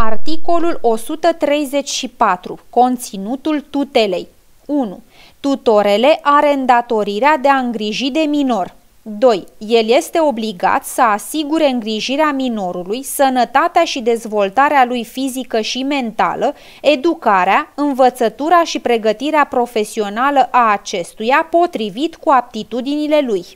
Articolul 134. Conținutul tutelei. 1. Tutorele are îndatorirea de a îngriji de minor. 2. El este obligat să asigure îngrijirea minorului, sănătatea și dezvoltarea lui fizică și mentală, educarea, învățătura și pregătirea profesională a acestuia potrivit cu aptitudinile lui.